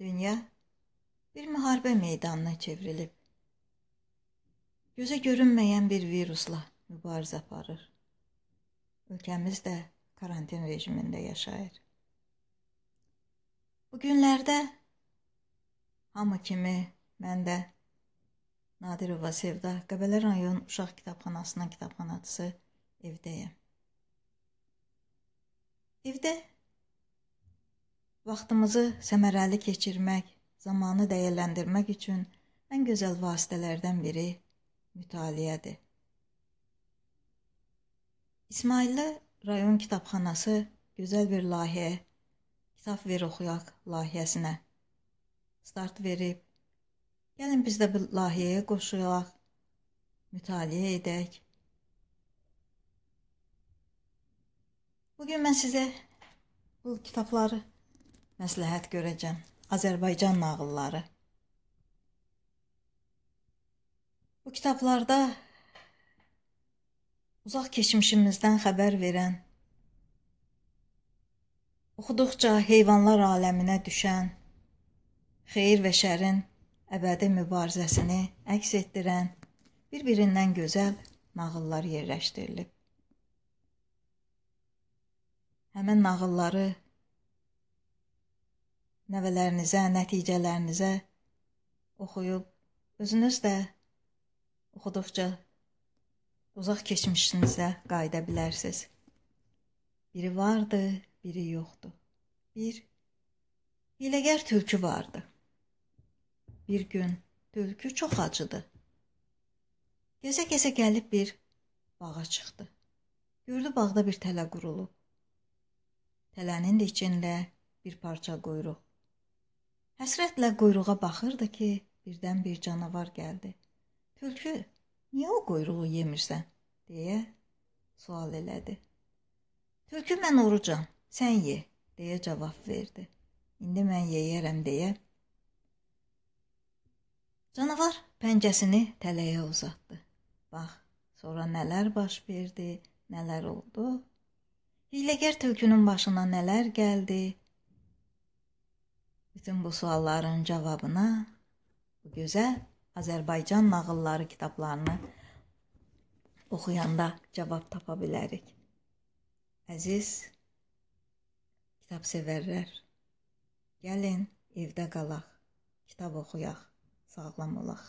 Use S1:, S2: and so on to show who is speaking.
S1: Dünya bir müharibə meydanına çevrilib. Gözə görünməyən bir virusla mübarizə aparır. Ölkəmiz də karantin rejimində yaşayır. Bu günlərdə hamı kimi mən də Nadirova Sevda Qəbələ rayon uşaq kitabxanasının kitabxanaçısı evdəyəm. Evdə Vaxtımızı səmərəli keçirmək, zamanı dəyərləndirmək üçün ən gözəl vasitələrdən biri mütaliədir. İsmayıllı rayon kitabxanası gözəl bir layihə Kitab ver oxuyaq layihəsinə start verib gəlin biz də bu layihəyə qoşulaq, mütaliə edək. Bu gün mən sizə bu kitabları məsləhət görəcəm. Azərbaycan nağılları. Bu kitablarda uzaq keçmişimizdən xəbər verən Oxuduqca heyvanlar aləminə düşən xeyir və şərin əbədi mübarizəsini əks etdirən bir-birindən gözəl nağıllar yerləşdirilib. Həmin nağılları nəvələrinizə, nəticələrinizə oxuyub özünüz də oxuduqca uzaq keçmişinizə qayıda bilərsiz. Biri vardı, biri yoxdu. Bir hiləgər tülkü vardı. Bir gün tülkü çox acıdı. Gəzə-gəzə gəlib bir bağa çıxdı. Gördü bağda bir tələ qurulub. Tələnin də içində bir parça quyruq. Həsrətlə quyruğa baxırdı ki, birdən bir canavar gəldi. "Tülkü, niyə o quyruğu yemirsən?" deyə sual elədi. "Tülkü mən orucam, sən ye." deyə cavab verdi. "İndi mən yeyərəm" deyə Canavar pəncəsini tələyə uzatdı. Bax, sonra nələr baş verdi, nələr oldu? Hiləgər tülkünün başına nələr gəldi? Bütün bu sualların cavabına bu gözəl Azərbaycan nağılları kitablarını oxuyanda cavab tapa bilərik. Əziz kitab sevərlər, gəlin evdə qalaq, kitab oxuyaq, sağlam olaq.